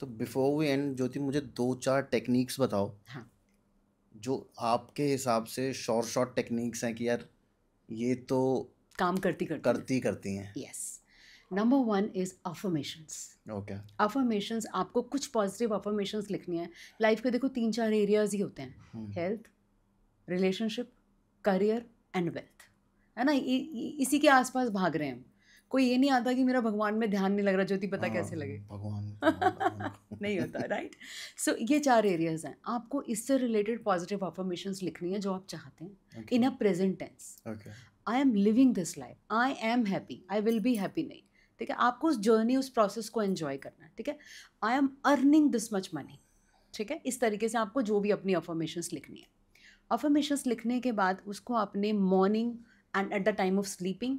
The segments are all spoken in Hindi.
तो बिफोर वी एंड ज्योति मुझे दो चार टेक्निक्स बताओ हाँ जो आपके हिसाब से शॉर्ट शॉर्ट टेक्निक्स हैं कि यार ये तो काम करती करती करती करती हैं yes number one is affirmations okay affirmations आपको कुछ पॉजिटिव अफर्मेशंस लिखनी है लाइफ के देखो तीन चार एरियाज ही होते हैं health relationship career and wealth है ना इसी के आसपास भाग रहे हैं कोई ये नहीं आता कि मेरा भगवान में ध्यान नहीं लग रहा ज्योति पता आ, हाँ, कैसे लगे भगवान हाँ। మేయ్ ఉదయ్ సో ఇయే చార్ ఏరియాస్ హై ఆప్కో ఇస్సే రిలేటెడ్ పాజిటివ్ అఫర్మేషన్స్ లిఖని హై జో ఆప్ చాహతే in a present tense okay I am living this life I am happy I will be happy నహీ ਠੀਕ ਹੈ ਆਪਕੋ ਉਸ జర్నీ ਉਸ ప్రాసెస్ కో ఎంజాయ్ కర్నా హై ਠੀਕ ਹੈ I am earning this much money ਠੀਕ ਹੈ ਇਸ ਤਰੀਕੇ సే ఆప్కో ਜੋ ਵੀ apni affirmations likhni hain affirmations likhne ke baad usko apne morning and at the time of sleeping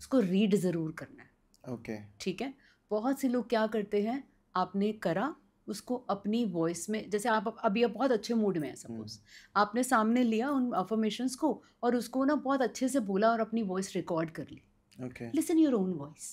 usko read zarur karna hai okay ਠੀਕ ਹੈ ਬਹੁਤ ਸੇ ਲੋਕ ਕਿਆ ਕਰਤੇ ਹੈ ਆਪਨੇ ਕਰਾ उसको अपनी वॉइस में जैसे आप अभी आप बहुत अच्छे मूड में हैं सपोज हम्म। आपने सामने लिया उन अफर्मेशंस को और उसको ना बहुत अच्छे से बोला और अपनी वॉइस रिकॉर्ड कर ली लिसन योर ओन वॉइस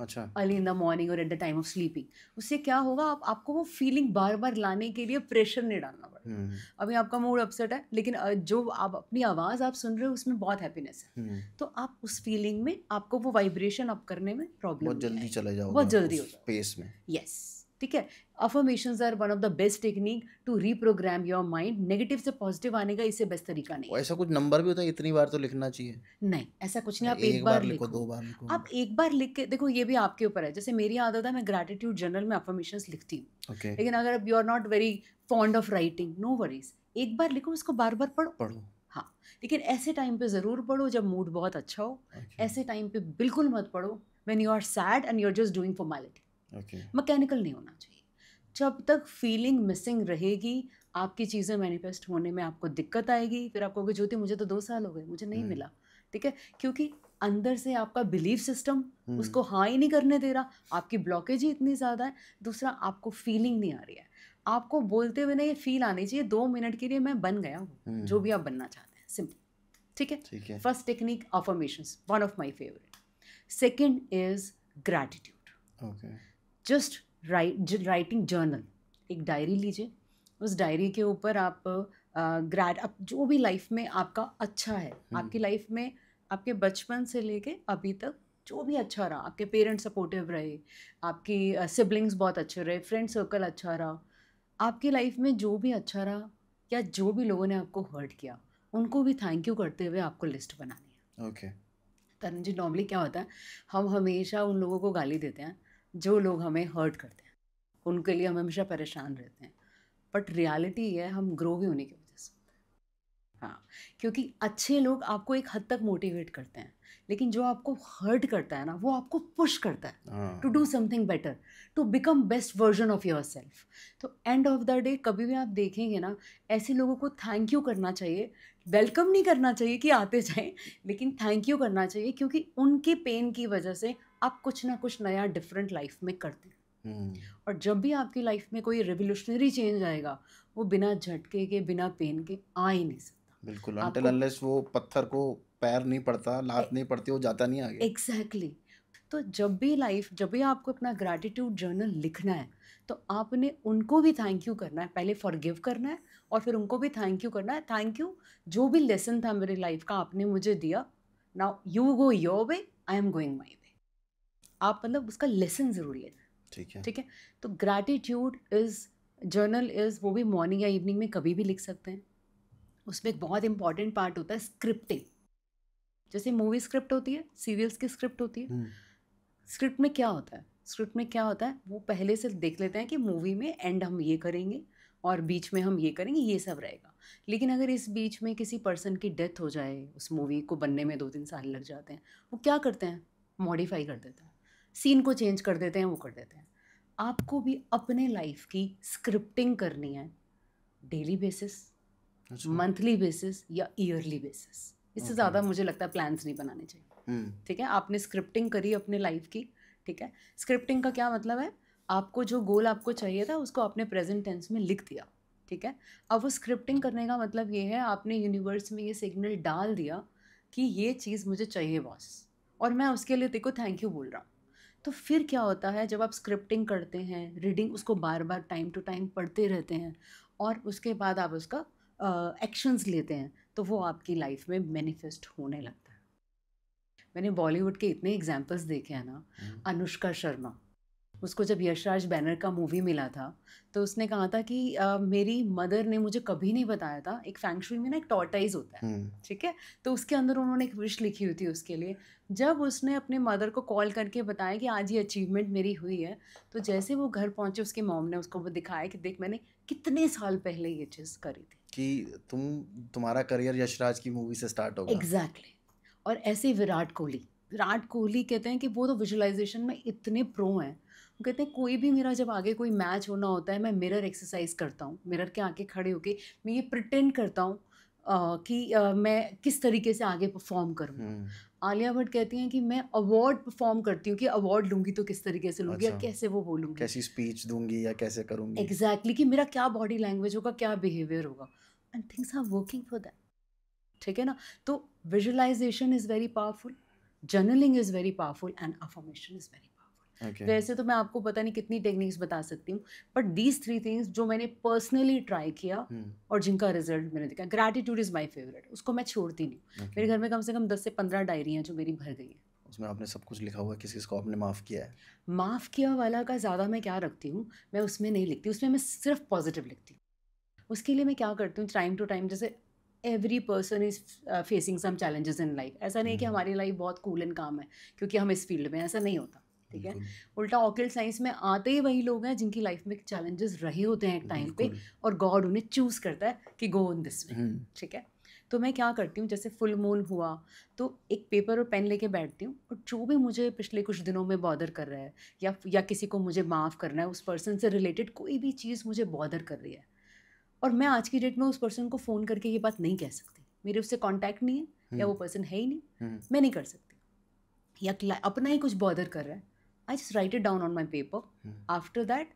अच्छा अर्ली इन द मॉर्निंग और at the time of sleeping उससे क्या होगा आप आपको वो फीलिंग बार बार लाने के लिए प्रेशर नहीं डालना पड़ेगा hmm. अभी आपका मूड अपसेट है लेकिन जो आप अपनी आवाज़ आप सुन रहे हो उसमें बहुत हैप्पीनेस है hmm. तो आप उस फीलिंग में आपको वो वाइब्रेशन अप करने में प्रॉब्लम बहुत जल्दी चले जाओ बहुत जल्दी हो स्पेस में यस yes. ठीक है affirmation are one of the best technique to reprogram your mind negative से पॉजिटिव आने का इससे बेस्ट तरीका नहीं ऐसा कुछ नंबर भी होता है इतनी बार तो लिखना चाहिए नहीं ऐसा कुछ नहीं आप एक, एक बार, बार लिखो दो बार लिखो आप एक बार लिख के देखो ये भी आपके ऊपर है जैसे मेरी आदत है मैं ग्रेटिट्यूड जर्नल में अफर्मेशन लिखती हूँ okay. लेकिन अगर you are not very fond of writing no worries एक बार लिखो उसको बार बार पढ़ो पढ़ो हाँ लेकिन ऐसे टाइम पे ज़रूर पढ़ो जब मूड बहुत अच्छा हो अच्छा। ऐसे टाइम पे बिल्कुल मत पढ़ो when you are sad and you are just doing formality mechanical okay. नहीं होना चाहिए जब तक फीलिंग मिसिंग रहेगी आपकी चीज़ें मैनिफेस्ट होने में आपको दिक्कत आएगी फिर आपको ज्योति मुझे तो दो साल हो गए मुझे नहीं हम्म। मिला ठीक है क्योंकि अंदर से आपका बिलीफ सिस्टम हम्म। उसको हाँ ही नहीं करने दे रहा आपकी ब्लॉकेज ही इतनी ज़्यादा है दूसरा आपको फीलिंग नहीं आ रही है आपको बोलते हुए ना ये फील आनी चाहिए दो मिनट के लिए मैं बन गया हूँ हम्म। जो भी आप बनना चाहते हैं सिंपल ठीक है first technique affirmation one of my favourite second is gratitude just write writing journal एक डायरी लीजिए उस डायरी के ऊपर आप ग्रैड आप जो भी लाइफ में आपका अच्छा है हम्म। आपकी लाइफ में आपके बचपन से लेके अभी तक जो भी अच्छा रहा आपके पेरेंट्स सपोर्टिव रहे आपकी सिबलिंग्स बहुत अच्छे रहे फ्रेंड सर्कल अच्छा रहा आपकी लाइफ में जो भी अच्छा रहा या जो भी लोगों ने आपको हर्ट किया उनको भी थैंक यू करते हुए आपको लिस्ट बनानी है ओके okay. जी नॉर्मली क्या होता है हम हमेशा उन लोगों को गाली देते हैं जो लोग हमें हर्ट करते हैं उनके लिए हम हमेशा परेशान रहते हैं बट रियलिटी ये है हम ग्रो भी होने की वजह से हाँ क्योंकि अच्छे लोग आपको एक हद तक मोटिवेट करते हैं लेकिन जो आपको हर्ट करता है ना वो आपको पुश करता है to do something better to become best version of your yourself end of the day कभी भी आप देखेंगे ना ऐसे लोगों को थैंक यू करना चाहिए वेलकम नहीं करना चाहिए कि आते जाएं लेकिन थैंक यू करना चाहिए क्योंकि उनके पेन की वजह से आप कुछ ना कुछ नया डिफरेंट लाइफ में करते हैं हम्म। Hmm. और जब भी आपकी लाइफ में कोई रेवोल्यूशनरी चेंज आएगा वो बिना झटके के बिना पेन के आ ही नहीं सकता बिल्कुल वो पत्थर को पैर नहीं पड़ता लात नहीं पड़ती वो जाता नहीं आगे एग्जैक्टली exactly. तो जब भी लाइफ जब भी आपको अपना ग्रेटिट्यूड जर्नल लिखना है तो आपने उनको भी थैंक यू करना है पहले फॉरगिव करना है और फिर उनको भी थैंक यू करना है थैंक यू जो भी लेसन था मेरी लाइफ का आपने मुझे दिया now you go your way I am going my way आप मतलब उसका लेसन ज़रूर लेना ठीक है ठीक है तो ग्रैटिट्यूड इज़ जर्नल इज़ वो भी मॉर्निंग या इवनिंग में कभी भी लिख सकते हैं उसमें एक बहुत इंपॉर्टेंट पार्ट होता है स्क्रिप्टिंग जैसे मूवी स्क्रिप्ट होती है सीरियल्स की स्क्रिप्ट होती है स्क्रिप्ट हम्म। में क्या होता है स्क्रिप्ट में क्या होता है वो पहले से देख लेते हैं कि मूवी में एंड हम ये करेंगे और बीच में हम ये करेंगे ये सब रहेगा लेकिन अगर इस बीच में किसी पर्सन की डेथ हो जाए उस मूवी को बनने में दो तीन साल लग जाते हैं वो क्या करते हैं मॉडिफाई कर देते हैं सीन को चेंज कर देते हैं वो कर देते हैं आपको भी अपने लाइफ की स्क्रिप्टिंग करनी है डेली बेसिस अच्छा। मंथली बेसिस या ईयरली बेसिस इससे ज़्यादा मुझे लगता है प्लान्स नहीं बनाने चाहिए हम्म। ठीक है आपने स्क्रिप्टिंग करी अपने लाइफ की ठीक है स्क्रिप्टिंग का क्या मतलब है आपको जो गोल आपको चाहिए था उसको आपने प्रेजेंट टेंस में लिख दिया ठीक है अब वो स्क्रिप्टिंग करने का मतलब ये है आपने यूनिवर्स में ये सिग्नल डाल दिया कि ये चीज़ मुझे चाहिए बॉस और मैं उसके लिए देखो थैंक यू बोल रहा हूँ तो फिर क्या होता है जब आप स्क्रिप्टिंग करते हैं रीडिंग उसको बार बार टाइम टू टाइम पढ़ते रहते हैं और उसके बाद आप उसका एक्शंस लेते हैं तो वो आपकी लाइफ में मैनिफेस्ट होने लगता है मैंने बॉलीवुड के इतने एग्जाम्पल्स देखे हैं ना हम्म। अनुष्का शर्मा उसको जब यशराज बैनर का मूवी मिला था तो उसने कहा था कि आ, मेरी मदर ने मुझे कभी नहीं बताया था एक फैंक्शुई में ना एक टॉर्टाइज होता है हम्म। ठीक है तो उसके अंदर उन्होंने एक विश लिखी हुई थी उसके लिए जब उसने अपने मदर को कॉल करके बताया कि आज ये अचीवमेंट मेरी हुई है तो जैसे वो घर पहुँचे उसके मॉम ने उसको वो दिखाया कि देख मैंने कितने साल पहले ये चीज़ करी थी कि तुम तुम्हारा करियर यशराज की मूवी से स्टार्ट होगा एग्जैक्टली exactly. और ऐसे विराट कोहली विराट कोहली कहते हैं कि वो तो विजुलाइजेशन में इतने प्रो हैं वो कहते हैं कोई भी मेरा जब आगे कोई मैच होना होता है मैं मिरर एक्सरसाइज करता हूँ मिरर के आगे खड़े होके मैं ये प्रिटेंड करता हूँ कि आ, मैं किस तरीके से आगे perform hmm. hmm. Alia Bhatt कहती हैं कि मैं अवार्ड परफॉर्म करती हूँ कि अवार्ड लूँगी तो किस तरीके से लूँगी अच्छा। या कैसे वो बोलूँगी कैसी स्पीच दूंगी या कैसे करूँगी एग्जैक्टली exactly, कि मेरा क्या बॉडी लैंग्वेज होगा क्या बिहेवियर होगा and things are working for that ठीक है ना तो visualisation is very powerful journaling is very powerful and affirmation is very powerful वैसे तो मैं आपको पता नहीं कितनी टेक्निक्स बता सकती हूँ बट दीज थ्री थिंग्स जो मैंने पर्सनली ट्राई किया hmm. और जिनका रिजल्ट मैंने देखा ग्रेटिट्यूड इज़ माई फेवरेट उसको मैं छोड़ती नहीं okay. मेरे घर में कम से कम दस से पंद्रह डायरियाँ जो मेरी भर गई हैं उसमें आपने सब कुछ लिखा हुआ है किस किस को आपने माफ़ किया है माफ़ किया वाला का ज़्यादा मैं क्या रखती हूँ मैं उसमें नहीं लिखती उसमें मैं सिर्फ पॉजिटिव लिखती हूँ उसके लिए मैं क्या करती हूँ टाइम टू टाइम जैसे every person is facing some challenges in life ऐसा नहीं कि hmm. हमारी लाइफ बहुत कूल एंड काम है क्योंकि हम इस फील्ड में ऐसा नहीं होता ठीक है उल्टा ऑकिल साइंस में आते ही वही लोग हैं जिनकी लाइफ में चैलेंजेस रहे होते हैं एक टाइम पे और गॉड उन्हें चूज़ करता है कि गो इन दिस वे ठीक है तो मैं क्या करती हूँ जैसे फुल मून हुआ तो एक पेपर और पेन लेके बैठती हूँ और जो भी मुझे पिछले कुछ दिनों में बॉदर कर रहा है या या किसी को मुझे माफ़ करना है उस पर्सन से रिलेटेड कोई भी चीज़ मुझे बॉदर कर रही है और मैं आज की डेट में उस पर्सन को फ़ोन करके ये बात नहीं कह सकती मेरे उससे कॉन्टैक्ट नहीं है या हम्म। वो पर्सन है ही नहीं हम्म। मैं नहीं कर सकती या अपना ही कुछ बॉदर कर रहा है I just write it down on my paper after that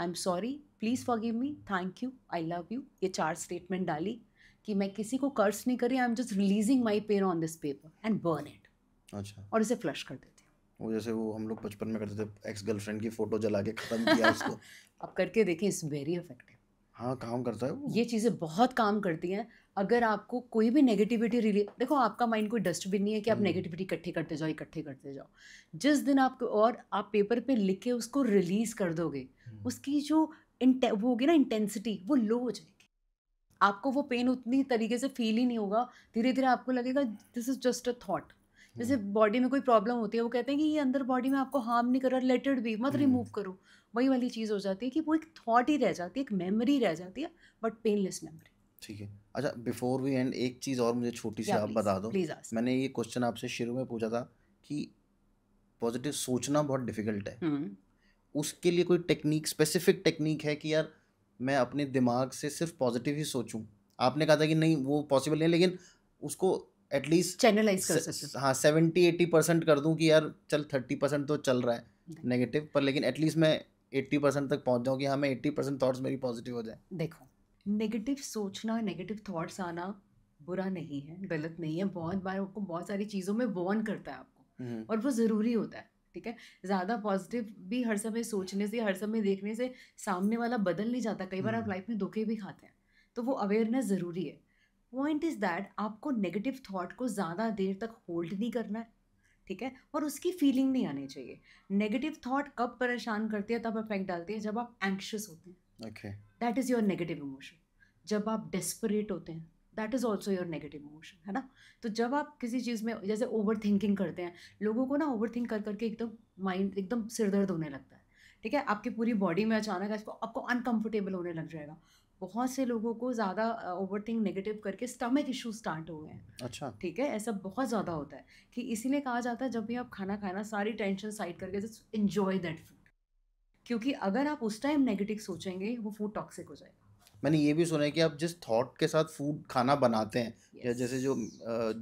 I am sorry please forgive me thank you I love you ये चार स्टेटमेंट डाली कि मैं किसी को कर्स नहीं करी I am just releasing my pain on this paper and burn it अच्छा और इसे फ्लश कर देती हूँ वो जैसे वो हम लोग बचपन में करते थे एक्स गर्लफ्रेंड की फोटो जला के खत्म किया उसको अब करके देखें इट्स वेरी इफेक्टिव हाँ काम करता है वो ये चीज़ें बहुत काम करती हैं अगर आपको कोई भी नेगेटिविटी रिली देखो आपका माइंड कोई डस्टबिन नहीं है कि आप नेगेटिविटी हम्म। इकट्ठे करते जाओ इकट्ठे करते जाओ जिस दिन आप और आप पेपर पे लिख के उसको रिलीज़ कर दोगे हम्म। उसकी जो इंटे वो होगी ना इंटेंसिटी वो लो हो जाएगी आपको वो पेन उतनी तरीके से फील ही नहीं होगा धीरे धीरे आपको लगेगा this is just a thought जैसे बॉडी हम्म। में कोई प्रॉब्लम होती है वो कहते हैं कि ये अंदर बॉडी में आपको हार्म नहीं कर रहा भी मत रिमूव हम्म। करो वही वाली चीज़ हो जाती है कि वो एक थॉट ही रह जाती है एक मेमोरी रह जाती है बट पेनलेस मेमोरी ठीक है अच्छा बिफोर वी एंड एक चीज़ और मुझे छोटी सी आप बता दो मैंने ये क्वेश्चन आपसे शुरू में पूछा था कि पॉजिटिव सोचना बहुत डिफिकल्ट है हम्म। उसके लिए कोई टेक्निक स्पेसिफिक टेक्निक है कि यार मैं अपने दिमाग से सिर्फ पॉजिटिव ही सोचूं आपने कहा था कि नहीं वो पॉसिबल नहीं लेकिन उसको एटलीस्ट चैनलाइज कर सकते हाँ सेवेंटी एट्टी परसेंट कर दूँ कि यार चल थर्टी परसेंट तो चल रहा है नेगेटिव पर लेकिन एटलीस्ट मैं एट्टी परसेंट तक पहुँच जाऊँ कि हाँ मैं एट्टी परसेंट थाट्स मेरी पॉजिटिव हो जाए देखो नेगेटिव सोचना नेगेटिव थाट्स आना बुरा नहीं है गलत नहीं है बहुत बार आपको बहुत सारी चीज़ों में वॉर्न करता है आपको हम्म। और वो ज़रूरी होता है ठीक है ज़्यादा पॉजिटिव भी हर समय सोचने से हर समय देखने से सामने वाला बदल नहीं जाता कई बार आप लाइफ हम्म। में धोखे भी खाते हैं तो वो अवेयरनेस ज़रूरी है पॉइंट इज़ दैट आपको नेगेटिव थॉट को ज़्यादा देर तक होल्ड नहीं करना है ठीक है और उसकी फीलिंग नहीं आनी चाहिए नेगेटिव थॉट कब परेशान करती है तब इफेक्ट डालती है जब आप एंक्शियस होते हैं okay that is your negative emotion जब आप डेस्परेट होते हैं that is also your negative emotion है ना तो जब आप किसी चीज़ में जैसे ओवर थिंकिंग करते हैं लोगों को ना ओवर थिंक कर करके एकदम माइंड एकदम सिरदर्द होने लगता है ठीक है आपकी पूरी बॉडी में अचानक इसको आपको अनकम्फर्टेबल होने लग जाएगा बहुत से लोगों को ज़्यादा ओवर थिंक नेगेटिव करके स्टमक इशू स्टार्ट हो गए हैं अच्छा ठीक है ऐसा बहुत ज़्यादा होता है कि इसीलिए कहा जाता है जब भी आप खाना खाना सारी टेंशन साइड करके जस्ट इन्जॉय दैट फूड क्योंकि अगर आप उस टाइम नेगेटिव सोचेंगे वो फूड टॉक्सिक हो जाएगा मैंने ये भी सुना है कि आप जिस थॉट के साथ फूड खाना बनाते हैं yes. या जैसे जो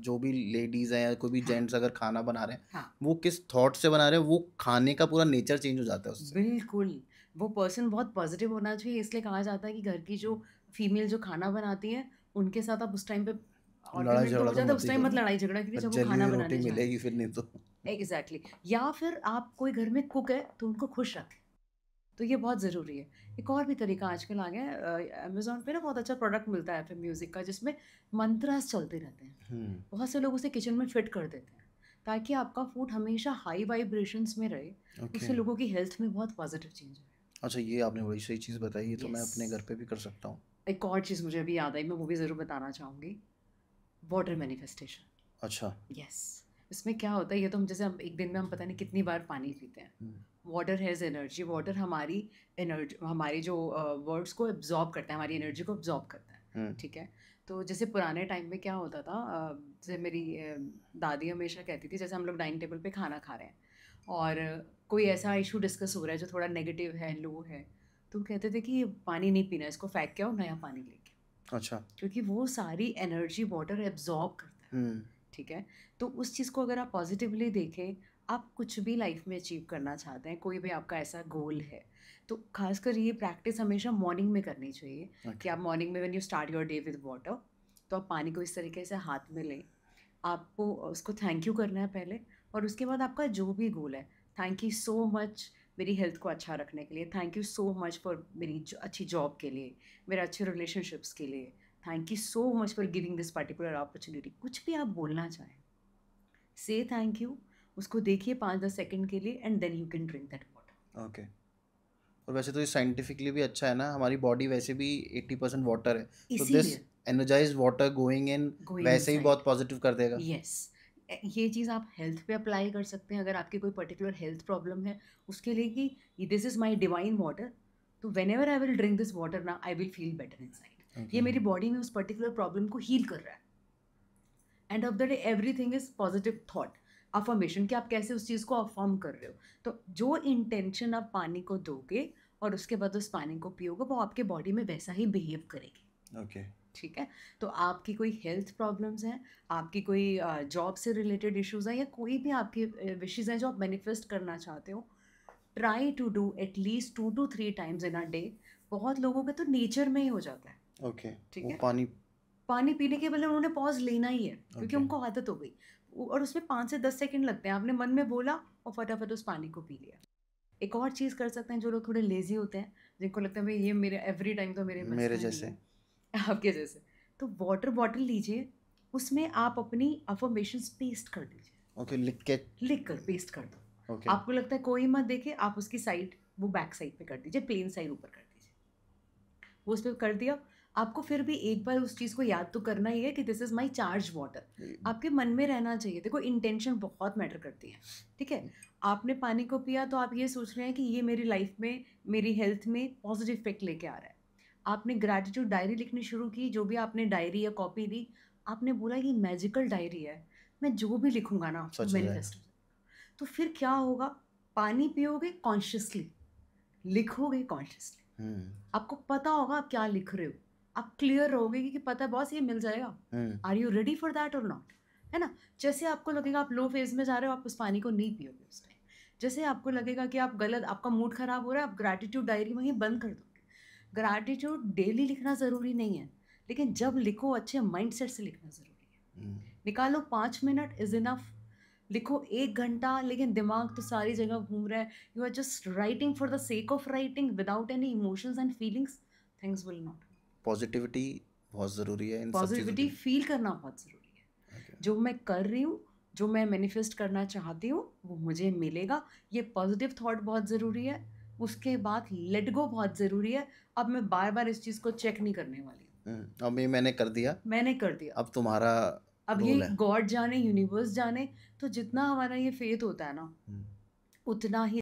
जो भी लेडीज़ हैं या कोई भी हाँ. जेंट्स अगर खाना बना रहे हैं हाँ. वो किस थॉट से बना रहे हैं वो खाने का पूरा नेचर चेंज हो जाता है उससे बिल्कुल वो पर्सन बहुत पॉजिटिव होना चाहिए इसलिए कहा जाता है कि घर की जो फीमेल जो खाना बनाती है उनके साथ आप उस टाइम पे लड़ाई झगड़ा तो उस टाइम मत लड़ाई झगड़ा क्योंकि जब खाना बनाने मिलेगी फिर नहीं तो एग्जैक्टली या फिर आप कोई घर में कुक है तो उनको खुश रखें तो ये बहुत ज़रूरी है एक और भी तरीका आजकल आ गया है अमेजोन पे ना बहुत अच्छा प्रोडक्ट मिलता है फिर म्यूज़िक का जिसमें मंत्रास चलते रहते हैं हम्म। बहुत से लोग उसे किचन में फिट कर देते हैं ताकि आपका फूड हमेशा हाई वाइब्रेशंस में रहे उससे लोगों की हेल्थ में बहुत पॉजिटिव चेंज आए अच्छा ये आपने बड़ी सही चीज़ बताई है तो yes. मैं अपने घर पे भी कर सकता हूँ एक और चीज़ मुझे अभी याद आई मैं वो भी ज़रूर बताना चाहूँगी वाटर मैनिफेस्टेशन अच्छा यस yes. इसमें क्या होता है ये तो हम जैसे हम एक दिन में हम पता नहीं कितनी बार पानी पीते हैं वाटर हैज़ एनर्जी वाटर हमारी एनर्जी हमारी जो वर्ड्स uh, को एब्जॉर्ब करता है हमारी एनर्जी को एब्जॉर्ब करता है हम्म। ठीक है तो जैसे पुराने टाइम में क्या होता था जैसे मेरी दादी हमेशा कहती थी जैसे हम लोग डाइनिंग टेबल पे खाना खा रहे हैं और कोई ऐसा इशू डिस्कस हो रहा है जो थोड़ा नेगेटिव है लो है तो कहते थे कि पानी नहीं पीना इसको फेंक के और नया पानी लेके अच्छा क्योंकि वो सारी एनर्जी वाटर एब्जॉर्ब करता है हम्म। ठीक है तो उस चीज़ को अगर आप पॉजिटिवली देखें आप कुछ भी लाइफ में अचीव करना चाहते हैं कोई भी आपका ऐसा गोल है तो खासकर ये प्रैक्टिस हमेशा मॉर्निंग में करनी चाहिए okay. कि अच्छा। आप मॉर्निंग में when you start your day with water तो आप पानी को इस तरीके से हाथ में लें आपको उसको थैंक यू करना है पहले और उसके बाद आपका जो भी गोल है थैंक यू सो मच मेरी हेल्थ को अच्छा रखने के लिए thank you so much for मेरी जो, अच्छी जॉब के लिए मेरे अच्छे रिलेशनशिप्स के लिए thank you so much for giving this particular opportunity कुछ भी आप बोलना चाहें से थैंक यू उसको देखिए पाँच दस सेकेंड के लिए and then you can drink that water okay और वैसे तो ये साइंटिफिकली भी अच्छा है ना हमारी बॉडी वैसे भी एट्टी परसेंट वाटर है तो this energize water going in वैसे ही बहुत पॉजिटिव कर देगा यस yes. ये चीज़ आप हेल्थ पे अप्लाई कर सकते हैं अगर आपकी कोई पर्टिकुलर हेल्थ प्रॉब्लम है उसके लिए कि this is my divine water तो whenever I will drink this water ना I will feel better inside ये मेरी बॉडी में उस पर्टिकुलर प्रॉब्लम को हील कर रहा है end of the day everything is positive thought affirmation कि आप कैसे उस चीज़ को अफॉर्म कर रहे हो तो जो इंटेंशन आप पानी को दोगे और उसके बाद उस पानी को पियोगे वो आपके बॉडी में वैसा ही बिहेव करेगी ओके okay. ठीक है तो आपकी कोई हेल्थ प्रॉब्लम्स हैं आपकी कोई जॉब से रिलेटेड इश्यूज़ हैं या कोई भी आपके विशेज़ हैं जो आप मैनिफेस्ट करना चाहते हो try to do at least two to three times in a day बहुत लोगों का तो नेचर में ही हो जाता है ओके okay. ठीक है पानी पानी पीने के बदले उन्होंने पॉज लेना ही है okay. क्योंकि उनको आदत हो गई और उसमें पाँच से दस सेकेंड लगते हैं आपने मन में बोला और फटाफट उस पानी को पी लिया एक और चीज़ कर सकते हैं जो लोग थोड़े लेजी होते हैं जिनको लगता है भाई ये मेरे एवरी टाइम तो मेरे मेरे जैसे आपके जैसे तो वाटर बॉटल लीजिए उसमें आप अपनी अफॉर्मेशन पेस्ट कर दीजिए ओके okay, लिख के लिख कर पेस्ट कर दो okay. आपको लगता है कोई मत देखे आप उसकी साइड वो बैक साइड पे कर दीजिए प्लेन साइड ऊपर कर दीजिए वो उस पर कर दिया आपको फिर भी एक बार उस चीज़ को याद तो करना ही है कि this is my charge water आपके मन में रहना चाहिए देखो इंटेंशन बहुत मैटर करती है ठीक है आपने पानी को पिया तो आप ये सोच रहे हैं कि ये मेरी लाइफ में मेरी हेल्थ में पॉजिटिव इफेक्ट लेके आ रहा है आपने ग्रैटिट्यूड डायरी लिखनी शुरू की जो भी आपने डायरी या कॉपी दी आपने बोला ये मैजिकल डायरी है मैं जो भी लिखूंगा ना मैनिफेस्टो तो फिर क्या होगा पानी पियोगे कॉन्शियसली लिखोगे कॉन्शियसली हम्म। आपको पता होगा आप क्या लिख रहे हो आप क्लियर रहोगे कि पता है बॉस ये मिल जाएगा are you ready for that और नॉट है ना जैसे आपको लगेगा आप लो फेज में जा रहे हो आप उस पानी को नहीं पियोगे उस टाइम जैसे आपको लगेगा कि आप गलत आपका मूड खराब हो रहा है आप ग्रैटिट्यूड डायरी वहीं बंद कर दोगे ग्रैटिट्यूड डेली लिखना ज़रूरी नहीं है लेकिन जब लिखो अच्छे माइंड सेट से लिखना ज़रूरी है हम्म। निकालो पाँच मिनट इज़ इनफ लिखो एक घंटा लेकिन दिमाग तो सारी जगह घूम रहा है you are just writing for the sake of writing without any emotions and feelings things will not positivity बहुत ज़रूरी है पॉजिटिविटी फील करना बहुत ज़रूरी है okay. जो मैं कर रही हूँ जो मैं मैनिफेस्ट करना चाहती हूँ वो मुझे मिलेगा ये पॉजिटिव थॉट बहुत ज़रूरी है उसके बाद लेट गो बहुत ज़रूरी है अब मैं बार बार इस चीज़ को चेक नहीं करने वाली हम्म, अब ये मैंने कर दिया मैंने कर दिया अब तुम्हारा अब ये गॉड जाने यूनिवर्स जाने तो जितना हमारा ये फेथ होता है ना हम्म। उतना ही